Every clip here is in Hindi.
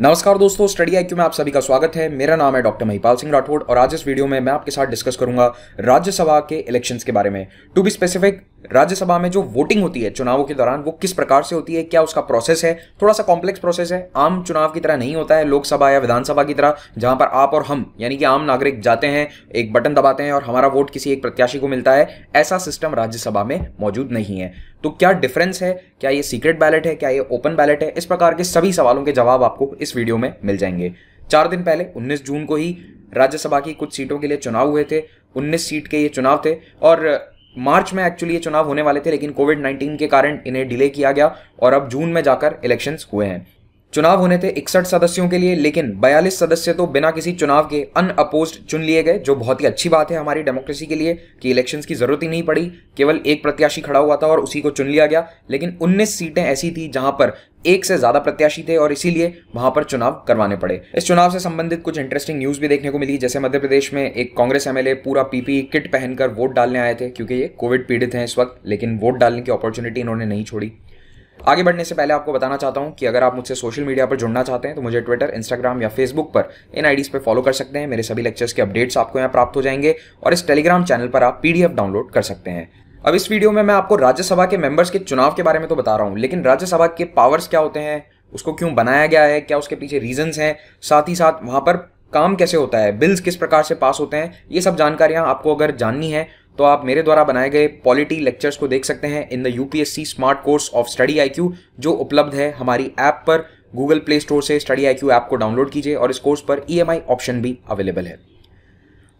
नमस्कार दोस्तों स्टडी आई में आप सभी का स्वागत है मेरा नाम है डॉक्टर महिपाल सिंह राठौड़ और आज इस वीडियो में मैं आपके साथ डिस्कस करूंगा राज्यसभा के इलेक्शंस के बारे में टू बी स्पेसिफिक राज्यसभा में जो वोटिंग होती है चुनावों के दौरान वो किस प्रकार से होती है क्या उसका प्रोसेस है थोड़ा सा कॉम्प्लेक्स प्रोसेस है आम चुनाव की तरह नहीं होता है लोकसभा या विधानसभा की तरह जहां पर आप और हम यानी कि आम नागरिक जाते हैं एक बटन दबाते हैं और हमारा वोट किसी एक प्रत्याशी को मिलता है ऐसा सिस्टम राज्यसभा में मौजूद नहीं है तो क्या डिफरेंस है क्या ये सीक्रेट बैलेट है क्या ये ओपन बैलेट है इस प्रकार के सभी सवालों के जवाब आपको इस वीडियो में मिल जाएंगे चार दिन पहले 19 जून को ही राज्यसभा की कुछ सीटों के लिए चुनाव हुए थे 19 सीट के ये चुनाव थे और मार्च में एक्चुअली ये चुनाव होने वाले थे लेकिन कोविड नाइन्टीन के कारण इन्हें डिले किया गया और अब जून में जाकर इलेक्शंस हुए हैं चुनाव होने थे इकसठ सदस्यों के लिए लेकिन बयालीस सदस्य तो बिना किसी चुनाव के अनअपोज्ड चुन लिए गए जो बहुत ही अच्छी बात है हमारी डेमोक्रेसी के लिए कि इलेक्शंस की जरूरत ही नहीं पड़ी केवल एक प्रत्याशी खड़ा हुआ था और उसी को चुन लिया गया लेकिन 19 सीटें ऐसी थी जहां पर एक से ज़्यादा प्रत्याशी थे और इसीलिए वहां पर चुनाव करवाने पड़े इस चुनाव से संबंधित कुछ इंटरेस्टिंग न्यूज़ भी देखने को मिली जैसे मध्य प्रदेश में एक कांग्रेस एमएलए पूरा पीपी किट पहनकर वोट डालने आए थे क्योंकि ये कोविड पीड़ित हैं इस वक्त लेकिन वोट डालने की अपॉर्चुनिटी इन्होंने नहीं छोड़ी आगे बढ़ने से पहले आपको बताना चाहता हूँ कि अगर आप मुझसे सोशल मीडिया पर जुड़ना चाहते हैं तो मुझे ट्विटर इंस्टाग्राम या फेसबुक पर इन आईडीज़ पर फॉलो कर सकते हैं मेरे सभी लेक्चर्स के अपडेट्स आपको यहाँ प्राप्त हो जाएंगे और इस टेलीग्राम चैनल पर आप पीडीएफ डाउनलोड कर सकते हैं अब इस वीडियो में मैं आपको राज्यसभा के मेंबर्स के चुनाव के बारे में तो बता रहा हूँ लेकिन राज्यसभा के पावर्स क्या होते हैं उसको क्यों बनाया गया है क्या उसके पीछे रीजंस हैं साथ ही साथ वहाँ पर काम कैसे होता है बिल्स किस प्रकार से पास होते हैं ये सब जानकारियाँ आपको अगर जाननी है तो आप मेरे द्वारा बनाए गए पॉलिटी लेक्चर्स को देख सकते हैं in the UPSC smart course of study I जो उपलब्ध है हमारी ऐप पर गूगल प्ले स्टोर से स्टडी आई ऐप को डाउनलोड कीजिए और इस कोर्स पर ई e ऑप्शन भी अवेलेबल है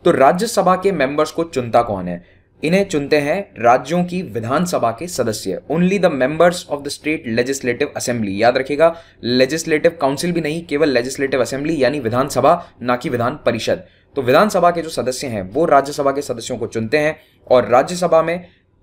तो राज्यसभा के मेंबर्स को चुनता कौन है इन्हें चुनते हैं राज्यों की विधानसभा के सदस्य only the members of the state legislative assembly याद रखिएगा लेजिस्लेटिव काउंसिल भी नहीं केवल लेजिस्लेटिव असेंबली यानी विधानसभा ना कि विधान परिषद तो विधानसभा के जो सदस्य हैं वो राज्यसभा के सदस्यों को चुनते हैं और राज्यसभा में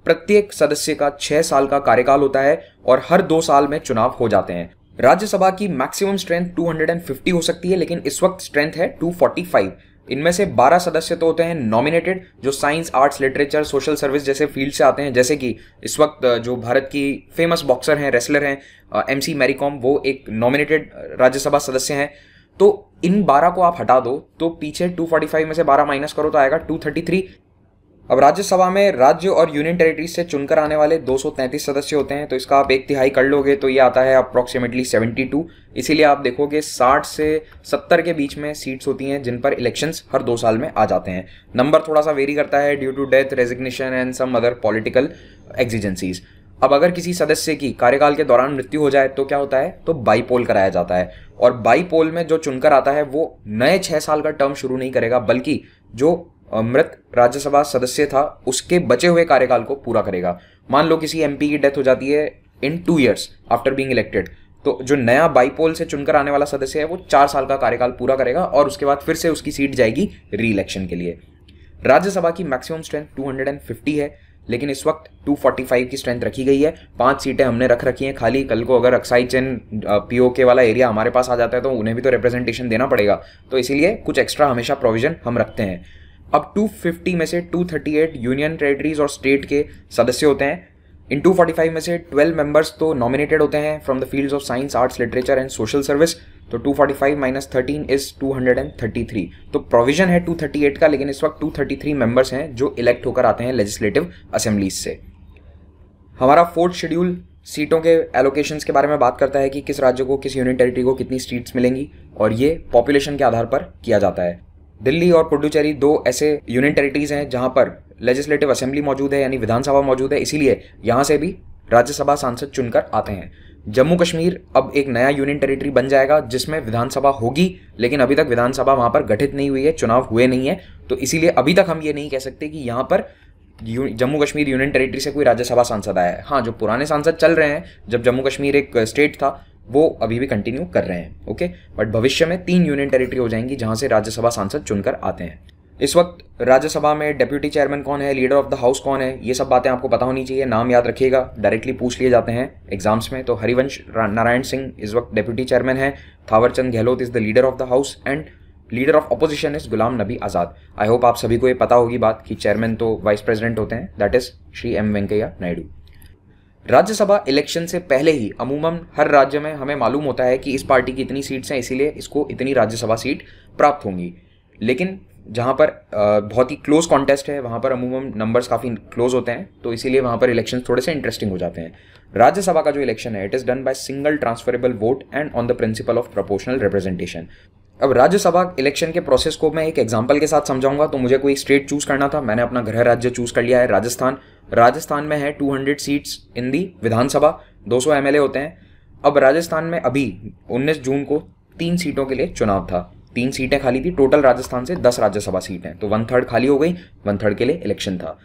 प्रत्येक सदस्य का छह साल का कार्यकाल होता है और हर दो साल में चुनाव हो जाते हैं राज्यसभा की मैक्सिमम स्ट्रेंथ 250 हो सकती है लेकिन इस वक्त स्ट्रेंथ है 245 इनमें से 12 सदस्य तो होते हैं नॉमिनेटेड जो science arts literature social service जैसे फील्ड से आते हैं जैसे कि इस वक्त जो भारत की फेमस बॉक्सर हैं रेसलर हैं एम सी कॉम वो एक नॉमिनेटेड राज्यसभा सदस्य हैं तो इन 12 को आप हटा दो तो पीछे 245 में से 12 माइनस करो तो आएगा 233 अब राज्यसभा में राज्य और यूनियन टेरिटरीज से चुनकर आने वाले 233 सदस्य होते हैं तो इसका आप एक तिहाई कर लोगे तो ये आता है अप्रॉक्सीमेटली 72 इसीलिए आप देखोगे 60 से 70 के बीच में सीट्स होती हैं जिन पर इलेक्शंस हर दो साल में आ जाते हैं नंबर थोड़ा सा वेरी करता है due to death resignation and some other political exigencies अब अगर किसी सदस्य की कार्यकाल के दौरान मृत्यु हो जाए तो क्या होता है तो बाईपोल कराया जाता है और बाईपोल में जो चुनकर आता है वो नए छः साल का टर्म शुरू नहीं करेगा बल्कि जो मृत राज्यसभा सदस्य था उसके बचे हुए कार्यकाल को पूरा करेगा मान लो किसी एमपी की डेथ हो जाती है in two years after being elected तो जो नया बाईपोल से चुनकर आने वाला सदस्य है वो चार साल का कार्यकाल पूरा करेगा और उसके बाद फिर से उसकी सीट जाएगी री इलेक्शन के लिए राज्यसभा की मैक्सिमम स्ट्रेंथ 250 है लेकिन इस वक्त 245 की स्ट्रेंथ रखी गई है पांच सीटें हमने रख रखी हैं खाली कल को अगर अक्साई चैन पीओके वाला एरिया हमारे पास आ जाता है तो उन्हें भी तो रिप्रेजेंटेशन देना पड़ेगा तो इसीलिए कुछ एक्स्ट्रा हमेशा प्रोविजन हम रखते हैं अब 250 में से 238 यूनियन टेरिटरीज और स्टेट के सदस्य होते हैं इन 245 में से 12 मेंबर्स तो नॉमिनेटेड होते हैं from the fields of science arts literature and social service तो 245 forty five minus thirteen is two तो प्रोविजन है 238 का लेकिन इस वक्त 233 मेंबर्स हैं जो इलेक्ट होकर आते हैं लेजिस्लेटिव असेंबलीज से हमारा फोर्थ शेड्यूल सीटों के एलोकेशंस के बारे में बात करता है कि किस राज्य को किस यूनियन टेरिटरी को कितनी सीट्स मिलेंगी और ये पॉपुलेशन के आधार पर किया जाता है दिल्ली और पुडुचेरी दो ऐसे यूनियन टेरिटरीज हैं जहां पर लेजिस्लेटिव असेंबली मौजूद है यानी विधानसभा मौजूद है इसीलिए यहाँ से भी राज्यसभा सांसद चुनकर आते हैं जम्मू कश्मीर अब एक नया यूनियन टेरिटरी बन जाएगा जिसमें विधानसभा होगी लेकिन अभी तक विधानसभा वहां पर गठित नहीं हुई है चुनाव हुए नहीं है तो इसीलिए अभी तक हम ये नहीं कह सकते कि यहां पर जम्मू कश्मीर यूनियन टेरिटरी से कोई राज्यसभा सांसद आया है हाँ जो पुराने सांसद चल रहे हैं जब जम्मू कश्मीर एक स्टेट था वो अभी भी कंटिन्यू कर रहे हैं ओके बट भविष्य में तीन यूनियन टेरिटरी हो जाएंगी जहां से राज्यसभा सांसद चुनकर आते हैं इस वक्त राज्यसभा में डेप्यूटी चेयरमैन कौन है लीडर ऑफ द हाउस कौन है ये सब बातें आपको पता होनी चाहिए नाम याद रखिएगा डायरेक्टली पूछ लिए जाते हैं एग्जाम्स में तो हरिवंश नारायण सिंह इस वक्त डेप्यूटी चेयरमैन है Thawarchand Gehlot is the leader of the house and leader of opposition is Ghulam Nabi Azad I hope आप सभी को ये पता होगी बात कि चेयरमैन तो वाइस प्रेसिडेंट होते हैं that is Shri M Venkaiah Naidu Rajya Sabha election से पहले ही अमूमन हर राज्य में हमें मालूम होता है कि इस पार्टी की इतनी सीट्स हैं इसीलिए इसको इतनी राज्यसभा सीट प्राप्त होंगी लेकिन जहाँ पर बहुत ही क्लोज कॉन्टेस्ट है वहाँ पर अमूमन नंबर्स काफ़ी क्लोज होते हैं तो इसीलिए वहाँ पर इलेक्शन थोड़े से इंटरेस्टिंग हो जाते हैं राज्यसभा का जो इलेक्शन है it is done by single transferable vote and on the principle of proportional representation अब राज्यसभा इलेक्शन के प्रोसेस को मैं एक एग्जाम्पल के साथ समझाऊंगा तो मुझे कोई स्टेट चूज़ करना था मैंने अपना गृह राज्य चूज़ कर लिया है राजस्थान राजस्थान में है 200 seats in the Vidhan Sabha 200 MLA होते हैं अब राजस्थान में अभी 19 जून को तीन सीटों के लिए चुनाव था तीन सीटें खाली थी टोटल राजस्थान से दस राज्यसभा सीटें हैं तो वन थर्ड खाली हो गई वन थर्ड के लिए इलेक्शन था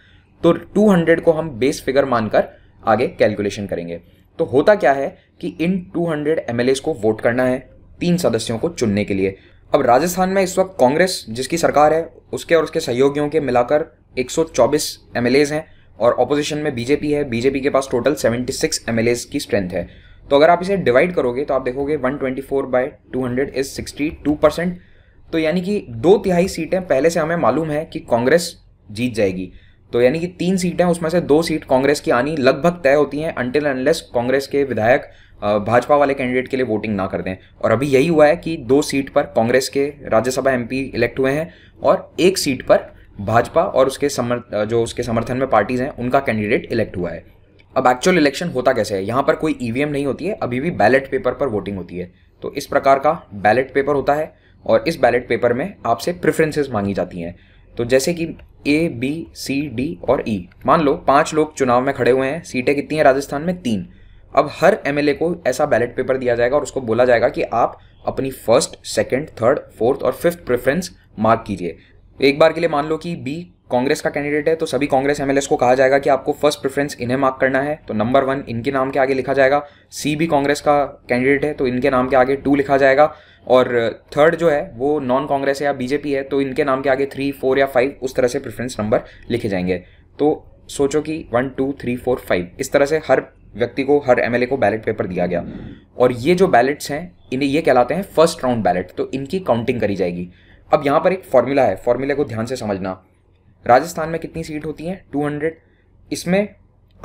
तो 200 को हम बेस फिगर मानकर आगे कैलकुलेशन करेंगे तो होता क्या है कि इन 200 एमएलए को वोट करना है तीन सदस्यों को चुनने के लिए अब राजस्थान में इस वक्त कांग्रेस जिसकी सरकार है उसके और उसके सहयोगियों के मिलाकर 124 सौ हैं और ऑपोजिशन में बीजेपी है बीजेपी के पास टोटल 76 सिक्स की स्ट्रेंथ है तो अगर आप इसे डिवाइड करोगे तो आप देखोगे 124 twenty four by two hundred is sixty two percent तो यानी कि दो तिहाई सीटें पहले से हमें मालूम है कि कांग्रेस जीत जाएगी तो यानी कि तीन सीटें उसमें से दो सीट कांग्रेस की आनी लगभग तय होती हैं अनटिल अनलेस कांग्रेस के विधायक भाजपा वाले कैंडिडेट के लिए वोटिंग ना कर दें और अभी यही हुआ है कि दो सीट पर कांग्रेस के राज्यसभा एमपी इलेक्ट हुए हैं और एक सीट पर भाजपा और उसके समर्थ जो उसके समर्थन में पार्टीज़ हैं उनका कैंडिडेट इलेक्ट हुआ है अब एक्चुअल इलेक्शन होता कैसे है यहाँ पर कोई ईवीएम e नहीं होती है अभी भी बैलेट पेपर पर वोटिंग होती है तो इस प्रकार का बैलेट पेपर होता है और इस बैलेट पेपर में आपसे प्रेफरेंसेस मांगी जाती हैं तो जैसे कि ए बी सी डी और ई e. मान लो पांच लोग चुनाव में खड़े हुए हैं सीटें कितनी हैं राजस्थान में तीन अब हर एमएलए को ऐसा बैलेट पेपर दिया जाएगा और उसको बोला जाएगा कि आप अपनी फर्स्ट सेकंड थर्ड फोर्थ और फिफ्थ प्रेफरेंस मार्क कीजिए तो एक बार के लिए मान लो कि बी कांग्रेस का कैंडिडेट है तो सभी कांग्रेस एमएलएस को कहा जाएगा कि आपको फर्स्ट प्रेफरेंस इन्हें मार्क करना है तो नंबर वन इनके नाम के आगे लिखा जाएगा सी भी कांग्रेस का कैंडिडेट है तो इनके नाम के आगे टू लिखा जाएगा और थर्ड जो है वो नॉन कांग्रेस है या बीजेपी है तो इनके नाम के आगे थ्री फोर या फाइव उस तरह से प्रेफरेंस नंबर लिखे जाएंगे तो सोचो कि one two three four five इस तरह से हर व्यक्ति को हर एमएलए को बैलेट पेपर दिया गया और ये जो बैलेट्स हैं इन्हें ये कहलाते हैं फर्स्ट राउंड बैलेट तो इनकी काउंटिंग करी जाएगी अब यहाँ पर एक फॉर्मूला है फॉर्मूले को ध्यान से समझना राजस्थान में कितनी सीट होती हैं 200 इसमें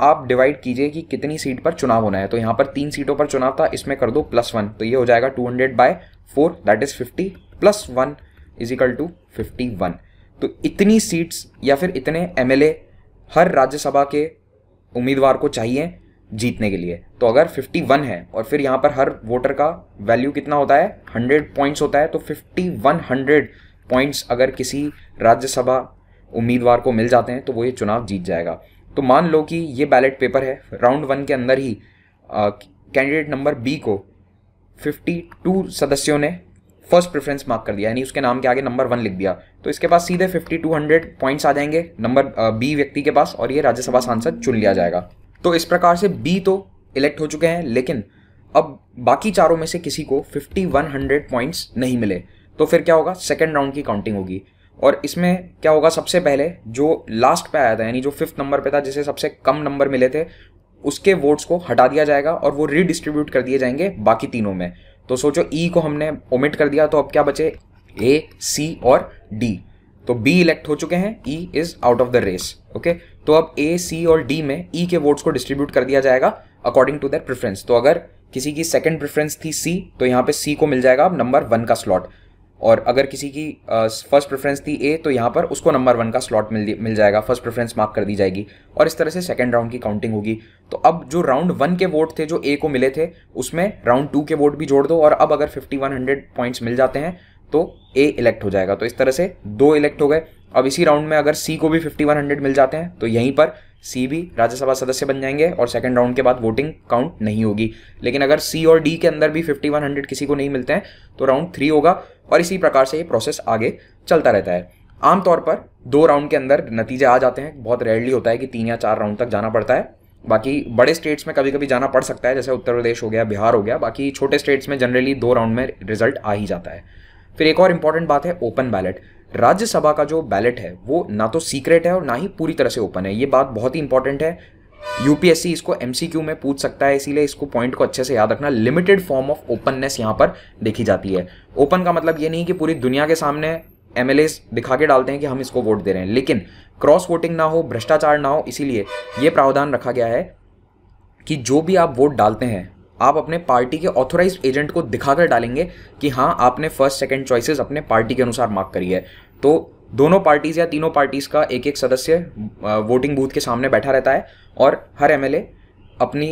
आप डिवाइड कीजिए कि कितनी सीट पर चुनाव होना है तो यहाँ पर तीन सीटों पर चुनाव था इसमें कर दो प्लस वन तो ये हो जाएगा two hundred by four that is fifty plus one is equal to fifty one तो इतनी सीट्स या फिर इतने एम हर राज्यसभा के उम्मीदवार को चाहिए जीतने के लिए तो अगर 51 है और फिर यहाँ पर हर वोटर का वैल्यू कितना होता है 100 पॉइंट्स होता है तो 5100 पॉइंट्स अगर किसी राज्यसभा उम्मीदवार को मिल जाते हैं तो वो ये चुनाव जीत जाएगा तो मान लो कि ये बैलेट पेपर है राउंड वन के अंदर ही कैंडिडेट नंबर बी को 52 सदस्यों ने फर्स्ट प्रेफरेंस मार्क कर दिया यानी उसके नाम के आगे नंबर वन लिख दिया तो इसके पास सीधे 5200 पॉइंट्स आ जाएंगे नंबर बी व्यक्ति के पास और ये राज्यसभा सांसद चुन लिया जाएगा तो इस प्रकार से बी तो इलेक्ट हो चुके हैं लेकिन अब बाकी चारों में से किसी को 5100 हंड्रेड पॉइंट्स नहीं मिले तो फिर क्या होगा सेकेंड राउंड की काउंटिंग होगी और इसमें क्या होगा सबसे पहले जो लास्ट पे आया था यानी जो फिफ्थ नंबर पे था जिसे सबसे कम नंबर मिले थे उसके वोट्स को हटा दिया जाएगा और वो रीडिस्ट्रीब्यूट कर दिए जाएंगे बाकी तीनों में तो सोचो ई e को हमने ओमिट कर दिया तो अब क्या बचे ए सी और डी तो बी इलेक्ट हो चुके हैं E is out of the race okay तो अब ए सी और डी में ई e के वोट्स को डिस्ट्रीब्यूट कर दिया जाएगा अकॉर्डिंग टू दैट प्रेफरेंस तो अगर किसी की सेकंड प्रेफरेंस थी सी तो यहाँ पे सी को मिल जाएगा अब नंबर वन का स्लॉट और अगर किसी की फर्स्ट प्रेफरेंस थी ए तो यहाँ पर उसको नंबर वन का स्लॉट मिल मिल जाएगा फर्स्ट प्रेफरेंस मार्क कर दी जाएगी और इस तरह से सेकेंड राउंड की काउंटिंग होगी तो अब जो राउंड वन के वोट थे जो ए को मिले थे उसमें राउंड टू के वोट भी जोड़ दो और अब अगर फिफ्टी वन हंड्रेड पॉइंट्स मिल जाते हैं तो ए इलेक्ट हो जाएगा तो इस तरह से दो इलेक्ट हो गए अब इसी राउंड में अगर सी को भी 5100 मिल जाते हैं तो यहीं पर सी भी राज्यसभा सदस्य बन जाएंगे और सेकंड राउंड के बाद वोटिंग काउंट नहीं होगी लेकिन अगर सी और डी के अंदर भी 5100 किसी को नहीं मिलते हैं तो राउंड थ्री होगा और इसी प्रकार से ये प्रोसेस आगे चलता रहता है आमतौर पर दो राउंड के अंदर नतीजे आ जाते हैं बहुत रेयरली होता है कि तीन या चार राउंड तक जाना पड़ता है बाकी बड़े स्टेट्स में कभी कभी जाना पड़ सकता है जैसे उत्तर प्रदेश हो गया बिहार हो गया बाकी छोटे स्टेट्स में जनरली दो राउंड में रिजल्ट आ ही जाता है फिर एक और इंपॉर्टेंट बात है ओपन बैलेट राज्यसभा का जो बैलेट है वो ना तो सीक्रेट है और ना ही पूरी तरह से ओपन है ये बात बहुत ही इंपॉर्टेंट है यूपीएससी इसको एमसीक्यू में पूछ सकता है इसीलिए इसको पॉइंट को अच्छे से याद रखना लिमिटेड फॉर्म ऑफ ओपननेस यहां पर देखी जाती है ओपन का मतलब ये नहीं कि पूरी दुनिया के सामने एम दिखा के डालते हैं कि हम इसको वोट दे रहे हैं लेकिन क्रॉस वोटिंग ना हो भ्रष्टाचार ना हो इसीलिए ये प्रावधान रखा गया है कि जो भी आप वोट डालते हैं आप अपने पार्टी के ऑथोराइज एजेंट को दिखाकर डालेंगे कि हाँ आपने फर्स्ट सेकेंड चॉइसेस अपने पार्टी के अनुसार मार्क करी है तो दोनों पार्टीज़ या तीनों पार्टीज़ का एक एक सदस्य वोटिंग बूथ के सामने बैठा रहता है और हर एमएलए अपनी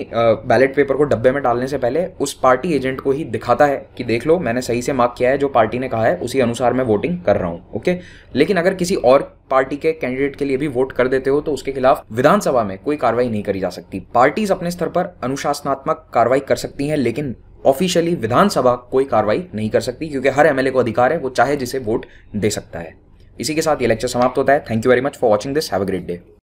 बैलेट पेपर को डब्बे में डालने से पहले उस पार्टी एजेंट को ही दिखाता है कि देख लो मैंने सही से मार्क किया है जो पार्टी ने कहा है उसी अनुसार मैं वोटिंग कर रहा हूँ ओके लेकिन अगर किसी और पार्टी के कैंडिडेट के लिए भी वोट कर देते हो तो उसके खिलाफ विधानसभा में कोई कार्रवाई नहीं करी जा सकती पार्टीज अपने स्तर पर अनुशासनात्मक कार्रवाई कर सकती हैं लेकिन ऑफिशियली विधानसभा कोई कार्रवाई नहीं कर सकती क्योंकि हर एमएलए को अधिकार है वो चाहे जिसे वोट दे सकता है इसी के साथ ये लेक्चर समाप्त होता है thank you very much for watching this have a great day